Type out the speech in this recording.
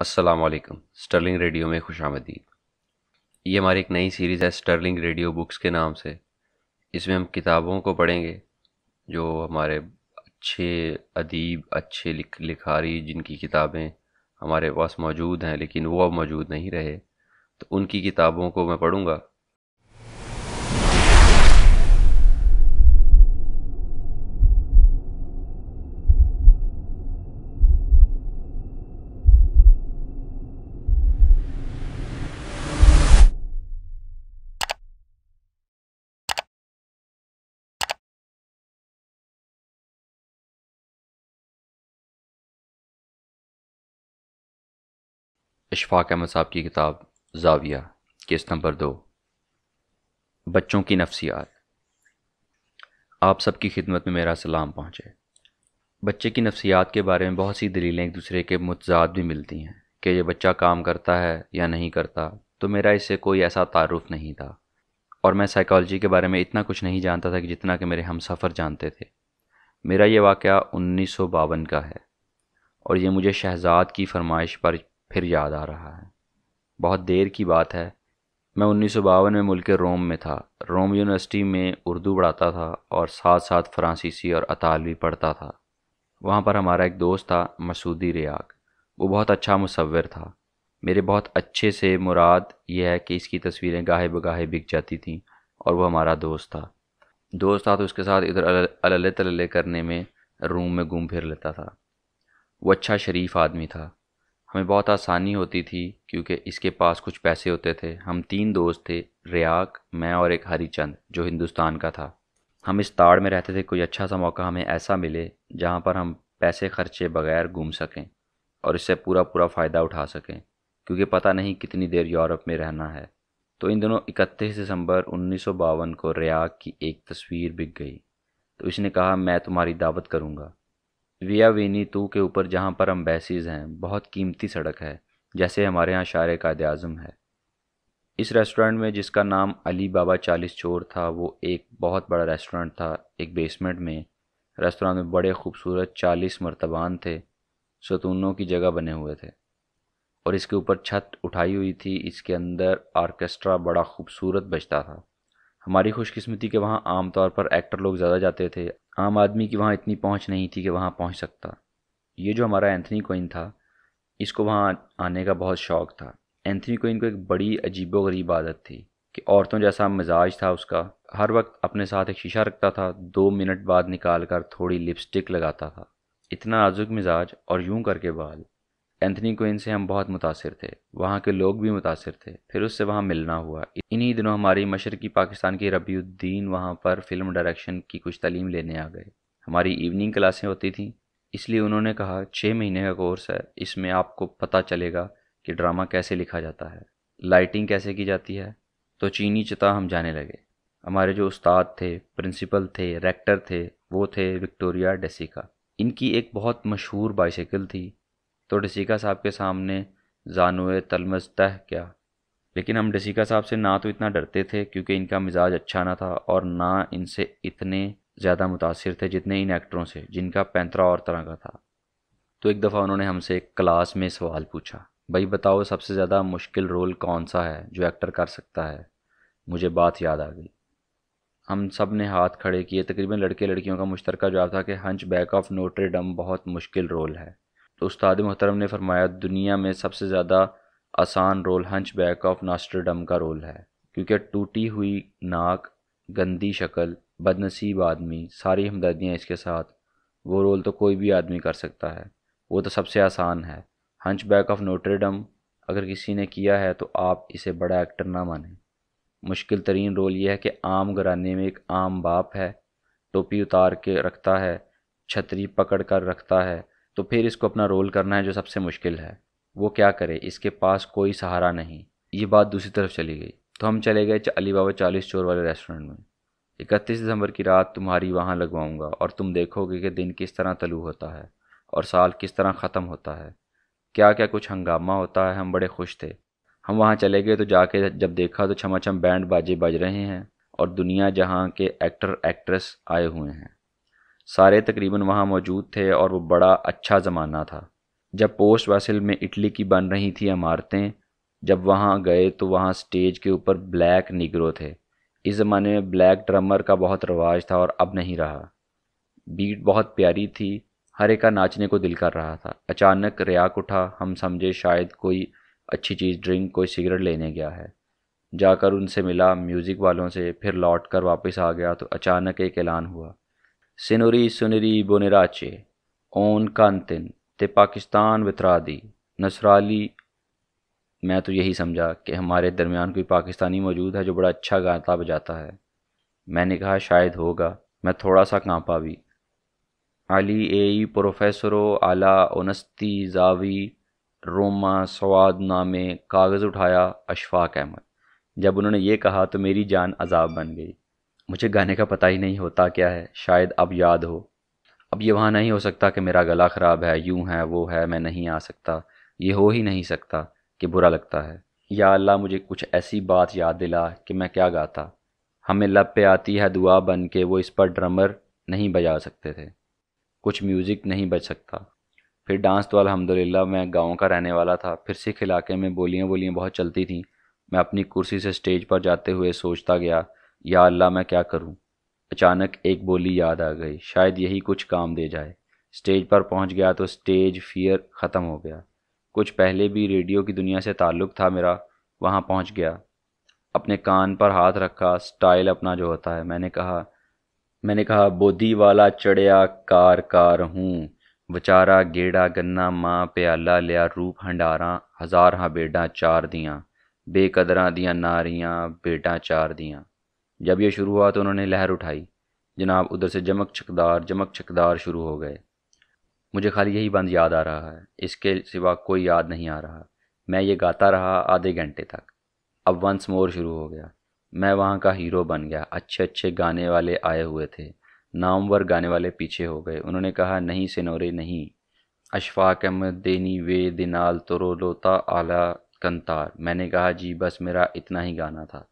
असलकम Stirling radio में खुश आमदीद ये हमारी एक नई सीरीज़ है स्टर्लिंग रेडियो बुक्स के नाम से इसमें हम किताबों को पढ़ेंगे जो हमारे अच्छे अदीब अच्छे लिख लिखारी जिनकी किताबें हमारे पास मौजूद हैं लेकिन वो अब मौजूद नहीं रहे तो उनकी किताबों को मैं पढ़ूँगा इशफाक अहमद साहब की किताब जाविया केस नंबर दो बच्चों की नफसियात आप सबकी खिदमत में मेरा सलाम पहुँचे बच्चे की नफसियात के बारे में बहुत सी दलीलें एक दूसरे के मुतजाद भी मिलती हैं कि यह बच्चा काम करता है या नहीं करता तो मेरा इससे कोई ऐसा तारुफ नहीं था और मैं साइकोलॉजी के बारे में इतना कुछ नहीं जानता था कि जितना कि मेरे हम सफ़र जानते थे मेरा ये वाक़ उन्नीस का है और ये मुझे शहजाद की फरमाइश पर फिर याद आ रहा है बहुत देर की बात है मैं उन्नीस में मुल्क रोम में था रोम यूनिवर्सिटी में उर्दू पढ़ाता था और साथ साथ फ्रांसीसी और अतालवी पढ़ता था वहाँ पर हमारा एक दोस्त था मसूदी रियाग वो बहुत अच्छा मुसविर था मेरे बहुत अच्छे से मुराद यह है कि इसकी तस्वीरें गाहे बगाहे बिक जाती थीं और वह हमारा दोस्त था दोस्त था तो उसके साथ इधर अलल तलले करने में रूम में घूम फिर लेता था वो अच्छा शरीफ आदमी था हमें बहुत आसानी होती थी क्योंकि इसके पास कुछ पैसे होते थे हम तीन दोस्त थे रियाक मैं और एक हरीचंद जो हिंदुस्तान का था हम इस ताड़ में रहते थे कोई अच्छा सा मौका हमें ऐसा मिले जहाँ पर हम पैसे खर्चे बगैर घूम सकें और इससे पूरा पूरा फ़ायदा उठा सकें क्योंकि पता नहीं कितनी देर यूरोप में रहना है तो इन दोनों इकतीस दिसंबर उन्नीस को रियाक की एक तस्वीर बिक गई तो इसने कहा मैं तुम्हारी दावत करूँगा विया वेनी टू के ऊपर जहाँ पर बैसीज हैं बहुत कीमती सड़क है जैसे हमारे यहाँ शायर कायद अज़म है इस रेस्टोरेंट में जिसका नाम अली बाबा चालीस चोर था वो एक बहुत बड़ा रेस्टोरेंट था एक बेसमेंट में रेस्टोरेंट में बड़े खूबसूरत चालीस मरतबान थे सतूनों की जगह बने हुए थे और इसके ऊपर छत उठाई हुई थी इसके अंदर आर्केस्ट्रा बड़ा खूबसूरत बजता था हमारी खुशकिस्मती के वहाँ आमतौर पर एक्टर लोग ज़्यादा जाते थे आम आदमी की वहाँ इतनी पहुँच नहीं थी कि वहाँ पहुँच सकता ये जो हमारा एंथनी कोइन था इसको वहाँ आने का बहुत शौक़ था एंथनी कोइन को एक बड़ी अजीब गरीब आदत थी कि औरतों जैसा मिजाज था उसका हर वक्त अपने साथ एक शीशा रखता था दो मिनट बाद निकाल कर थोड़ी लिपस्टिक लगाता था इतना नाजुक मिजाज और यूं करके बाल एंथनी क्विन से हम बहुत मुतासर थे वहाँ के लोग भी मुतासर थे फिर उससे वहाँ मिलना हुआ इन्हीं दिनों हमारी मशरकी पाकिस्तान की रबीउद्दीन वहाँ पर फिल्म डायरेक्शन की कुछ तलीम लेने आ गए हमारी इवनिंग क्लासें होती थीं इसलिए उन्होंने कहा छः महीने का कोर्स है इसमें आपको पता चलेगा कि ड्रामा कैसे लिखा जाता है लाइटिंग कैसे की जाती है तो चीनी चता हम जाने लगे हमारे जो उस्ताद थे प्रिंसिपल थे रेक्टर थे वो थे विक्टोरिया डेसिका इनकी एक बहुत मशहूर बाइसाइकिल थी तो डसीका साहब के सामने तलमस तह क्या लेकिन हम डसीका साहब से ना तो इतना डरते थे क्योंकि इनका मिजाज अच्छा ना था और ना इनसे इतने ज़्यादा मुतासर थे जितने इन एक्टरों से जिनका पैंतरा और तरह का था तो एक दफ़ा उन्होंने हमसे क्लास में सवाल पूछा भाई बताओ सबसे ज़्यादा मुश्किल रोल कौन सा है जो एक्टर कर सकता है मुझे बात याद आ गई हम सब ने हाथ खड़े किए तकरीबन लड़के लड़कियों का मुश्तरक जवाब था कि हंच बैक ऑफ नोट्रेडम बहुत मुश्किल रोल है तो उस्ताद मोहतरम ने फरमाया दुनिया में सबसे ज़्यादा आसान role hunchback of Notre Dame का रोल है क्योंकि टूटी हुई नाक गंदी शक्ल बदनसीब आदमी सारी हमदर्दियाँ इसके साथ वो रोल तो कोई भी आदमी कर सकता है वो तो सबसे आसान है हंच बैक ऑफ नोटरडम अगर किसी ने किया है तो आप इसे बड़ा एक्टर ना माने मुश्किल तरीन रोल यह है कि आम घराने में एक आम बाप है टोपी उतार के रखता है छतरी पकड़ कर रखता है तो फिर इसको अपना रोल करना है जो सबसे मुश्किल है वो क्या करे इसके पास कोई सहारा नहीं ये बात दूसरी तरफ चली गई तो हम चले गए अली बाबा चालीस चोर वाले रेस्टोरेंट में इकतीस दिसंबर की रात तुम्हारी वहाँ लगवाऊंगा और तुम देखोगे कि दिन किस तरह तलु होता है और साल किस तरह ख़त्म होता है क्या क्या कुछ हंगामा होता है हम बड़े खुश थे हम वहाँ चले गए तो जाके जब देखा तो छमाछम बैंड बाजे बज रहे हैं और दुनिया जहाँ के एक्टर एक्ट्रेस आए हुए हैं सारे तकरीबन वहाँ मौजूद थे और वो बड़ा अच्छा ज़माना था जब पोस्ट वसिल में इटली की बन रही थी इमारतें जब वहाँ गए तो वहाँ स्टेज के ऊपर ब्लैक निगरो थे इस ज़माने में ब्लैक ड्रमर का बहुत रवाज था और अब नहीं रहा बीट बहुत प्यारी थी हर एक का नाचने को दिल कर रहा था अचानक रियाक उठा हम समझे शायद कोई अच्छी चीज़ ड्रिंक कोई सिगरेट लेने गया है जाकर उनसे मिला म्यूज़िक वालों से फिर लौट कर वापस आ गया तो अचानक एक ऐलान हुआ Sinuri सुनरी बोनेराचे ओन Kantin, ते पाकिस्तान वित्रादी नसराली मैं तो यही समझा कि हमारे दरमियान कोई पाकिस्तानी मौजूद है जो बड़ा अच्छा गाता बजाता है मैंने कहा शायद होगा मैं थोड़ा सा कांपा भी अली ए प्रोफेसरो आला ओनस्ती जावी रोमा सवाद नामे कागज़ उठाया अशफाक अहमद जब उन्होंने ये कहा तो मेरी जान अजाब बन गई मुझे गाने का पता ही नहीं होता क्या है शायद अब याद हो अब ये वहाँ नहीं हो सकता कि मेरा गला ख़राब है यूं है वो है मैं नहीं आ सकता ये हो ही नहीं सकता कि बुरा लगता है या अल्लाह मुझे कुछ ऐसी बात याद दिला कि मैं क्या गाता हमें लब पे आती है दुआ बन के वो इस पर ड्रमर नहीं बजा सकते थे कुछ म्यूज़िक नहीं बज सकता फिर डांस तो अलहमदिल्ला मैं गाँव का रहने वाला था फिर सिख इलाके में बोलियाँ बोलियाँ बहुत चलती थी मैं अपनी कुर्सी से स्टेज पर जाते हुए सोचता गया या अल्लाह मैं क्या करूं? अचानक एक बोली याद आ गई शायद यही कुछ काम दे जाए स्टेज पर पहुंच गया तो स्टेज फियर ख़त्म हो गया कुछ पहले भी रेडियो की दुनिया से ताल्लुक़ था मेरा वहाँ पहुँच गया अपने कान पर हाथ रखा स्टाइल अपना जो होता है मैंने कहा मैंने कहा बोदी वाला चढ़या कार कार हूँ गेड़ा गन्ना माँ प्याला लिया रूप हंडारा हजार हाँ बेटा चार ਦੀਆਂ बेकदरा दियाँ नारियाँ बेटा चार दिया जब यह शुरू हुआ तो उन्होंने लहर उठाई जनाब उधर से जमक छकदार जमक छकदार शुरू हो गए मुझे खाली यही बंद याद आ रहा है इसके सिवा कोई याद नहीं आ रहा मैं ये गाता रहा आधे घंटे तक अब वंस मोर शुरू हो गया मैं वहाँ का हीरो बन गया अच्छे अच्छे गाने वाले आए हुए थे नामवर गाने वाले पीछे हो गए उन्होंने कहा नहीं सिनोरे नहीं अशफाक अहमद देनी वे दिनाल तोरोलोता आला कंतार मैंने कहा जी बस मेरा इतना ही गाना था